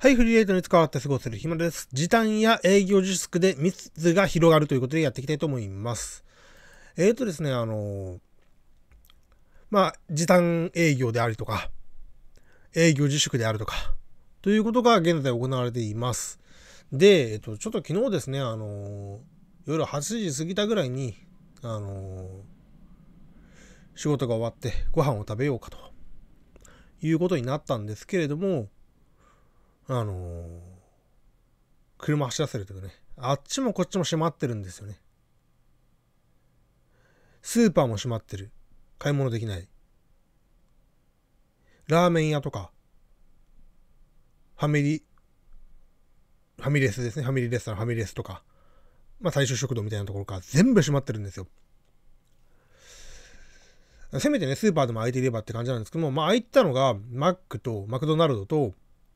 はい、フリーエイトに使わって過ごせる暇です。時短や営業自粛で密が広がるということでやっていきたいと思います。えっ、ー、とですね、あのー、まあ、時短営業でありとか、営業自粛であるとか、ということが現在行われています。で、えっ、ー、と、ちょっと昨日ですね、あの夜8時過ぎたぐらいに、あの仕事が終わってご飯を食べようかということになったんですけれども、あのー、車走らせるというかね、あっちもこっちも閉まってるんですよね。スーパーも閉まってる。買い物できない。ラーメン屋とか、ファミリー、ファミレスですね。ファミリーレストラン、ファミレスとか、まあ、大衆食堂みたいなところから全部閉まってるんですよ。せめてね、スーパーでも空いていればって感じなんですけども、まあ、空いたのが、マックと、マクドナルドと、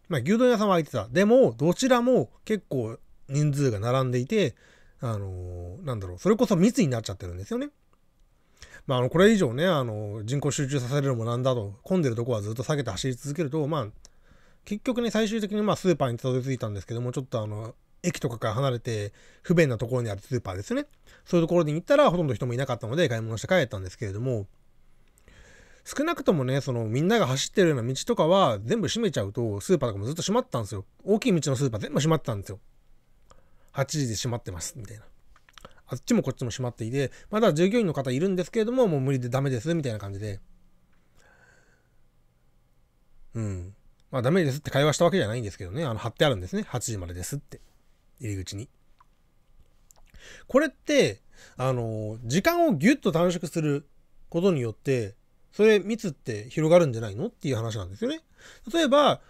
まあ、牛丼屋さんは空いてた。でも、どちらも結構人数が並んでいて、あのー、なんだろう、それこそ密になっちゃってるんですよね。まあ、あのこれ以上ね、あの人口集中させるのもなんだと、混んでるとこはずっと下げて走り続けると、まあ、結局ね、最終的にまあスーパーにたどり着いたんですけども、ちょっとあの、駅とかから離れて不便なところにあるスーパーですね。そういうところに行ったらほとんど人もいなかったので買い物して帰ったんですけれども、少なくともね、そのみんなが走ってるような道とかは全部閉めちゃうと、スーパーとかもずっと閉まったんですよ。大きい道のスーパー全部閉まったんですよ。8時で閉まってます、みたいな。あっちもこっちも閉まっていて、まだ従業員の方いるんですけれども、もう無理でダメです、みたいな感じで。うん。まあダメですって会話したわけじゃないんですけどね。あの、貼ってあるんですね。8時までですって。入り口に。これって、あの、時間をギュッと短縮することによって、それ密って広がるんじゃないのっていう話なんですよね。例えば、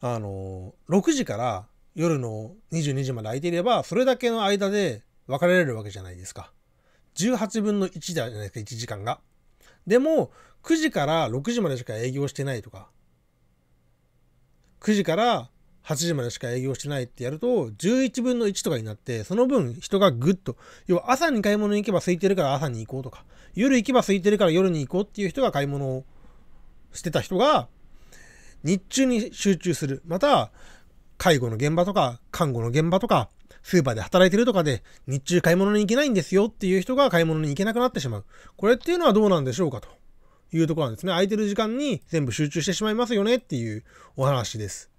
あの、6時から夜の22時まで空いていれば、それだけの間で別れられるわけじゃないですか。18分の1じゃないですか、1時間が。でも、9時から6時までしか営業してないとか、9時から8時までしか営業してないってやると、11分の1とかになって、その分人がぐっと、要は朝に買い物に行けば空いてるから朝に行こうとか、夜行けば空いてるから夜に行こうっていう人が買い物をしてた人が、日中に集中する。また、介護の現場とか、看護の現場とか、スーパーで働いてるとかで、日中買い物に行けないんですよっていう人が買い物に行けなくなってしまう。これっていうのはどうなんでしょうかというところなんですね。空いてる時間に全部集中してしまいますよねっていうお話です。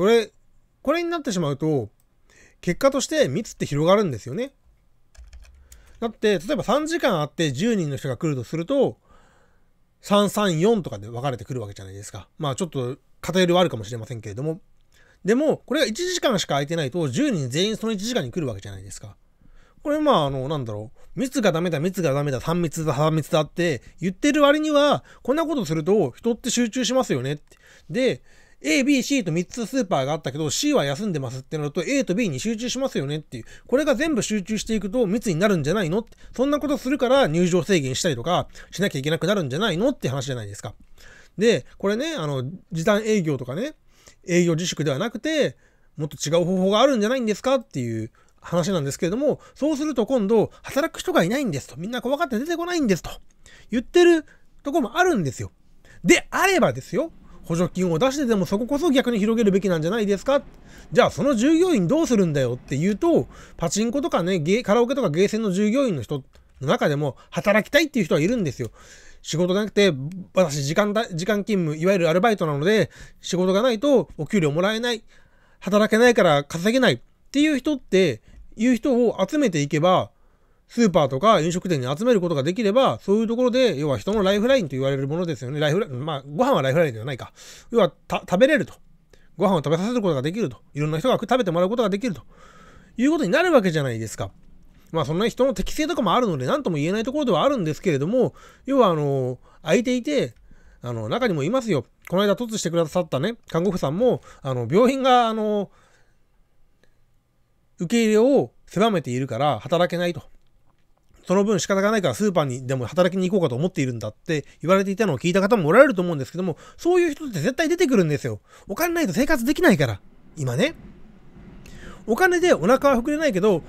これ、これになってしまうと、結果として密って広がるんですよね。だって、例えば3時間あって10人の人が来るとすると、334とかで分かれてくるわけじゃないですか。まあちょっと偏りはあるかもしれませんけれども。でも、これが1時間しか空いてないと、10人全員その1時間に来るわけじゃないですか。これまあ、あの、なんだろう。密がダメだ、密がダメだ、3密だ、3密だって言ってる割には、こんなことすると人って集中しますよねって。で、A、B、C と3つスーパーがあったけど、C は休んでますってなると、A と B に集中しますよねっていう。これが全部集中していくと密になるんじゃないのって。そんなことするから入場制限したりとかしなきゃいけなくなるんじゃないのって話じゃないですか。で、これね、あの、時短営業とかね、営業自粛ではなくて、もっと違う方法があるんじゃないんですかっていう話なんですけれども、そうすると今度、働く人がいないんですと、みんな怖がって出てこないんですと言ってるとこもあるんですよ。であればですよ、補助金を出してでもそここそ逆に広げるべきなんじゃないですかじゃあその従業員どうするんだよって言うと、パチンコとかね、カラオケとかゲーセンの従業員の人の中でも働きたいっていう人はいるんですよ。仕事じゃなくて、私時間だ、時間勤務、いわゆるアルバイトなので、仕事がないとお給料もらえない、働けないから稼げないっていう人って、いう人を集めていけば、スーパーとか飲食店に集めることができれば、そういうところで、要は人のライフラインと言われるものですよね。ライフライン、まあ、ご飯はライフラインではないか。要は、食べれると。ご飯を食べさせることができると。いろんな人が食べてもらうことができると。いうことになるわけじゃないですか。まあ、そんな人の適性とかもあるので、何とも言えないところではあるんですけれども、要は、あの、空いていて、あの、中にもいますよ。この間、突してくださったね、看護婦さんも、あの、病院が、あの、受け入れを狭めているから働けないと。その分仕方がないからスーパーにでも働きに行こうかと思っているんだって言われていたのを聞いた方もおられると思うんですけども、そういう人って絶対出てくるんですよ。お金ないと生活できないから。今ね。お金でお腹は膨れないけど、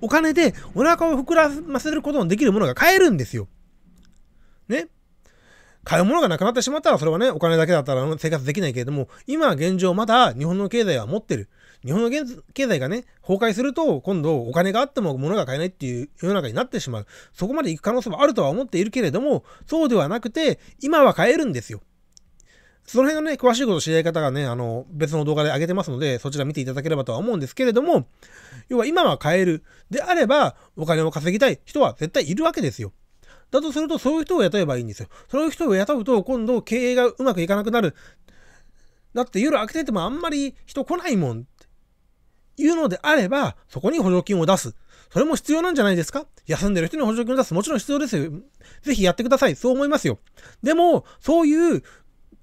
お金でお腹を膨らませることのできるものが買えるんですよ。ね。買うものがなくなってしまったら、それはね、お金だけだったら生活できないけれども、今現状まだ日本の経済は持ってる。日本の経済がね、崩壊すると、今度お金があっても物が買えないっていう世の中になってしまう。そこまで行く可能性もあるとは思っているけれども、そうではなくて、今は買えるんですよ。その辺のね、詳しいこと知り合い方がね、あの、別の動画で上げてますので、そちら見ていただければとは思うんですけれども、要は今は買える。であれば、お金を稼ぎたい人は絶対いるわけですよ。だとすると、そういう人を雇えばいいんですよ。そういう人を雇うと、今度経営がうまくいかなくなる。だって夜開けててもあんまり人来ないもんいうのであれば、そこに補助金を出す。それも必要なんじゃないですか休んでる人に補助金を出す。もちろん必要ですよ。ぜひやってください。そう思いますよ。でも、そういう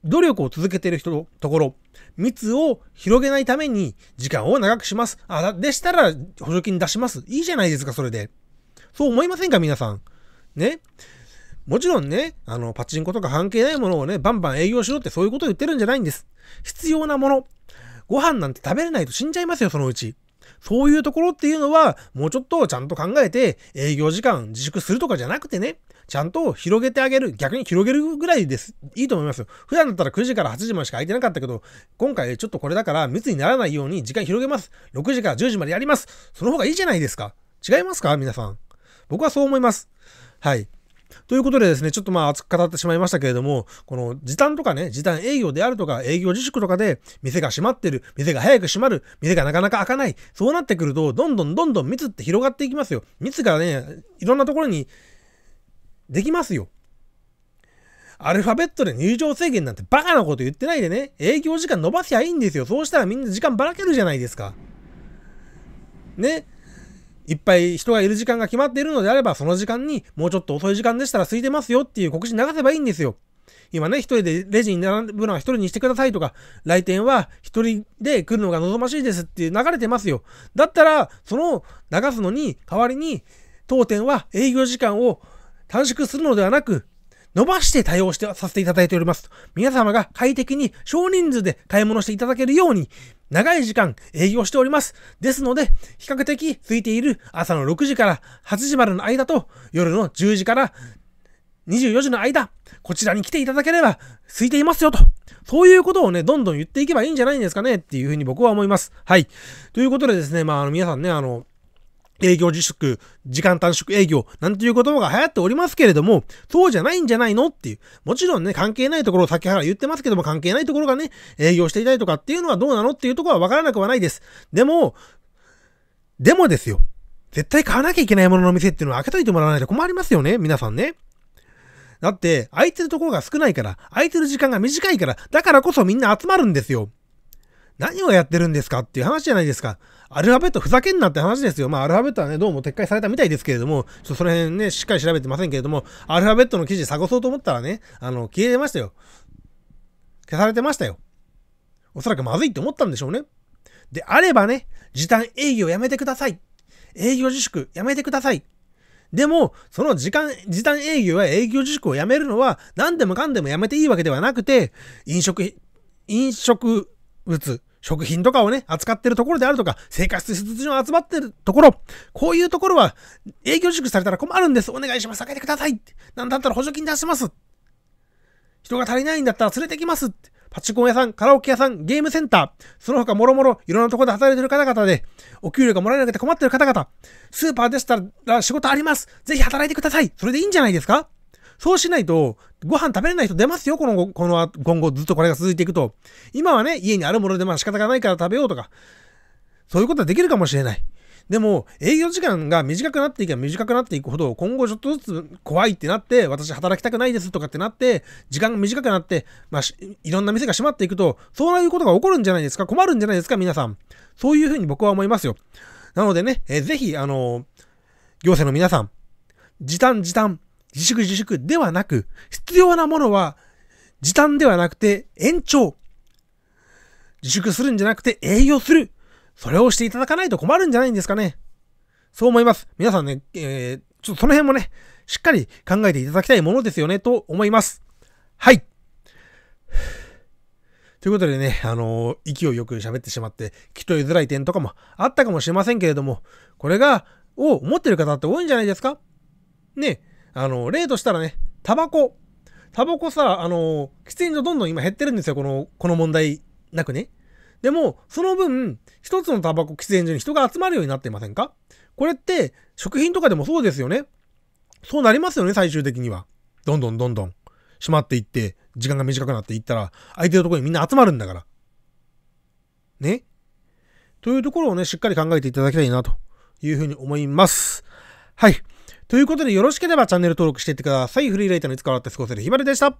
努力を続けている人のところ、密を広げないために時間を長くします。あ、でしたら補助金出します。いいじゃないですか、それで。そう思いませんか、皆さん。ね。もちろんね、あの、パチンコとか関係ないものをね、バンバン営業しろってそういうことを言ってるんじゃないんです。必要なもの。ご飯なんて食べれないと死んじゃいますよ、そのうち。そういうところっていうのは、もうちょっとちゃんと考えて、営業時間自粛するとかじゃなくてね、ちゃんと広げてあげる、逆に広げるぐらいです。いいと思いますよ。普段だったら9時から8時までしか空いてなかったけど、今回ちょっとこれだから密にならないように時間広げます。6時から10時までやります。その方がいいじゃないですか。違いますか皆さん。僕はそう思います。はい。ということでですね、ちょっとまあ熱く語ってしまいましたけれども、この時短とかね、時短営業であるとか、営業自粛とかで、店が閉まってる、店が早く閉まる、店がなかなか開かない、そうなってくると、どんどんどんどん密って広がっていきますよ。密がね、いろんなところにできますよ。アルファベットで入場制限なんてバカなこと言ってないでね、営業時間伸ばせばいいんですよ。そうしたらみんな時間ばらけるじゃないですか。ね。いっぱい人がいる時間が決まっているのであれば、その時間にもうちょっと遅い時間でしたら空いてますよっていう告知流せばいいんですよ。今ね、一人でレジに並ぶのは一人にしてくださいとか、来店は一人で来るのが望ましいですって流れてますよ。だったら、その流すのに、代わりに、当店は営業時間を短縮するのではなく、伸ばして対応してさせていただいております。皆様が快適に少人数で買い物していただけるように、長い時間営業しております。ですので、比較的空いている朝の6時から8時までの間と、夜の10時から24時の間、こちらに来ていただければ空いていますよと。そういうことをね、どんどん言っていけばいいんじゃないんですかねっていうふうに僕は思います。はい。ということでですね、まあ、あの皆さんね、あの、営業自粛、時間短縮営業なんていう言葉が流行っておりますけれども、そうじゃないんじゃないのっていう。もちろんね、関係ないところを先から言ってますけども、関係ないところがね、営業していたりとかっていうのはどうなのっていうところはわからなくはないです。でも、でもですよ。絶対買わなきゃいけないものの店っていうのは開けといてもらわないと困りますよね、皆さんね。だって、空いてるところが少ないから、空いてる時間が短いから、だからこそみんな集まるんですよ。何をやってるんですかっていう話じゃないですか。アルファベットふざけんなって話ですよ。まあ、アルファベットはね、どうも撤回されたみたいですけれども、ちょっとその辺ね、しっかり調べてませんけれども、アルファベットの記事探そうと思ったらね、あの、消えましたよ。消されてましたよ。おそらくまずいって思ったんでしょうね。であればね、時短営業やめてください。営業自粛やめてください。でも、その時間、時短営業や営業自粛をやめるのは、何でもかんでもやめていいわけではなくて、飲食、飲食物、食品とかをね、扱ってるところであるとか、生活施設上集まってるところ、こういうところは営業自粛されたら困るんです。お願いします。避けてください。なんだったら補助金出します。人が足りないんだったら連れてきます。パチコン屋さん、カラオケ屋さん、ゲームセンター、その他もろもろいろんなところで働いてる方々で、お給料がもらえなくて困ってる方々、スーパーでしたら仕事あります。ぜひ働いてください。それでいいんじゃないですかそうしないと、ご飯食べれない人出ますよ、この、この、今後ずっとこれが続いていくと。今はね、家にあるものでまあ仕方がないから食べようとか、そういうことはできるかもしれない。でも、営業時間が短くなっていけば短くなっていくほど、今後ちょっとずつ怖いってなって、私働きたくないですとかってなって、時間が短くなって、まあ、いろんな店が閉まっていくと、そういうことが起こるんじゃないですか困るんじゃないですか皆さん。そういうふうに僕は思いますよ。なのでね、えー、ぜひ、あのー、行政の皆さん、時短時短、自粛自粛ではなく、必要なものは時短ではなくて延長。自粛するんじゃなくて営業する。それをしていただかないと困るんじゃないんですかね。そう思います。皆さんね、えー、ちょっとその辺もね、しっかり考えていただきたいものですよね、と思います。はい。ということでね、あのー、勢いよく喋ってしまって、聞き取りづらい点とかもあったかもしれませんけれども、これが、を思ってる方って多いんじゃないですかねあの、例としたらね、タバコ。タバコさ、あの、喫煙所どんどん今減ってるんですよ、この、この問題なくね。でも、その分、一つのタバコ喫煙所に人が集まるようになっていませんかこれって、食品とかでもそうですよね。そうなりますよね、最終的には。どんどんどんどん、閉まっていって、時間が短くなっていったら、相手のところにみんな集まるんだから。ねというところをね、しっかり考えていただきたいな、というふうに思います。はい。ということでよろしければチャンネル登録していってください。フリーライターのいつからって過ごせるひばりでした。